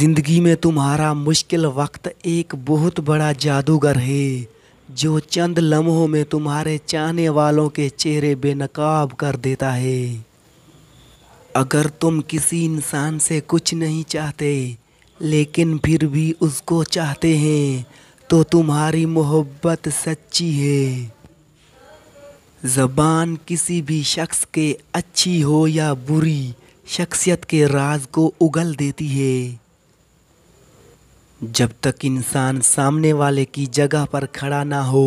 ज़िंदगी में तुम्हारा मुश्किल वक्त एक बहुत बड़ा जादूगर है जो चंद लम्हों में तुम्हारे चाहने वालों के चेहरे बेनकाब कर देता है अगर तुम किसी इंसान से कुछ नहीं चाहते लेकिन फिर भी उसको चाहते हैं तो तुम्हारी मोहब्बत सच्ची है ज़बान किसी भी शख्स के अच्छी हो या बुरी शख्सियत के राज को उगल देती है जब तक इंसान सामने वाले की जगह पर खड़ा ना हो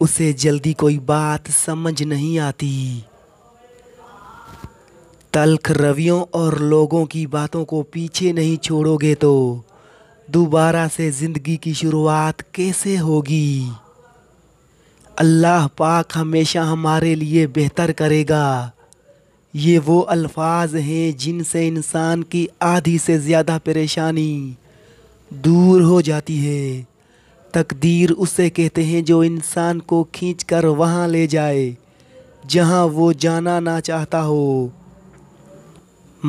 उसे जल्दी कोई बात समझ नहीं आती तल्ख रवियों और लोगों की बातों को पीछे नहीं छोड़ोगे तो दोबारा से ज़िंदगी की शुरुआत कैसे होगी अल्लाह पाक हमेशा हमारे लिए बेहतर करेगा ये वो अल्फाज हैं जिनसे इंसान की आधी से ज़्यादा परेशानी दूर हो जाती है तकदीर उसे कहते हैं जो इंसान को खींच कर वहाँ ले जाए जहाँ वो जाना ना चाहता हो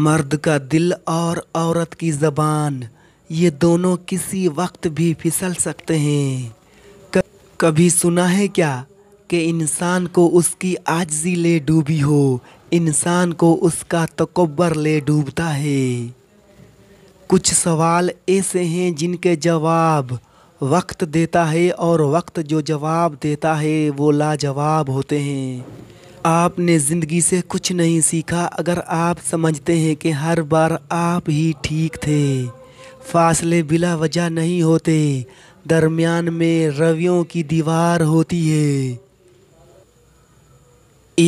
मर्द का दिल और औरत की ज़बान ये दोनों किसी वक्त भी फिसल सकते हैं कभी सुना है क्या कि इंसान को उसकी आजजी ले डूबी हो इंसान को उसका तकबर ले डूबता है कुछ सवाल ऐसे हैं जिनके जवाब वक्त देता है और वक्त जो जवाब देता है वो लाजवाब होते हैं आपने ज़िंदगी से कुछ नहीं सीखा अगर आप समझते हैं कि हर बार आप ही ठीक थे फासले बिला वजह नहीं होते दरमियान में रवियों की दीवार होती है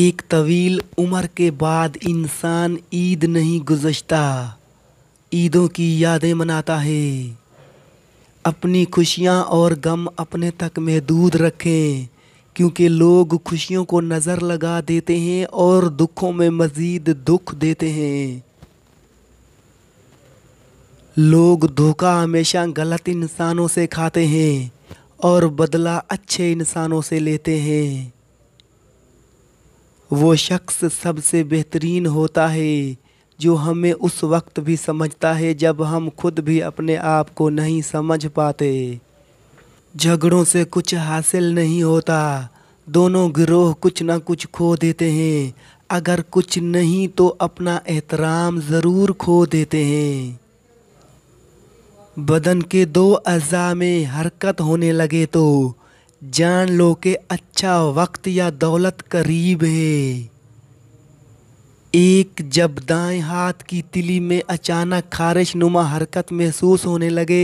एक तवील उम्र के बाद इंसान ईद नहीं गुजशता ईदों की यादें मनाता है अपनी खुशियाँ और गम अपने तक महदूद रखें क्योंकि लोग खुशियों को नज़र लगा देते हैं और दुखों में मज़ीद दुख देते हैं लोग धोखा हमेशा गलत इंसानों से खाते हैं और बदला अच्छे इंसानों से लेते हैं वो शख्स सबसे बेहतरीन होता है जो हमें उस वक्त भी समझता है जब हम खुद भी अपने आप को नहीं समझ पाते झगड़ों से कुछ हासिल नहीं होता दोनों गिरोह कुछ ना कुछ खो देते हैं अगर कुछ नहीं तो अपना एहतराम ज़रूर खो देते हैं बदन के दो अज़ा में हरकत होने लगे तो जान लो कि अच्छा वक्त या दौलत करीब है एक जब दाएं हाथ की तिली में अचानक खारिश नुमा हरकत महसूस होने लगे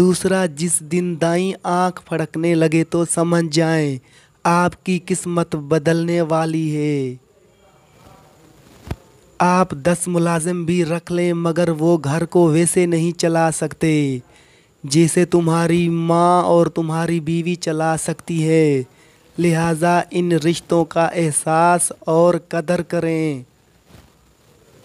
दूसरा जिस दिन दाई आंख फड़कने लगे तो समझ जाएं आपकी किस्मत बदलने वाली है आप दस मुलाजिम भी रख लें मगर वो घर को वैसे नहीं चला सकते जैसे तुम्हारी माँ और तुम्हारी बीवी चला सकती है लिहाजा इन रिश्तों का एहसास और कदर करें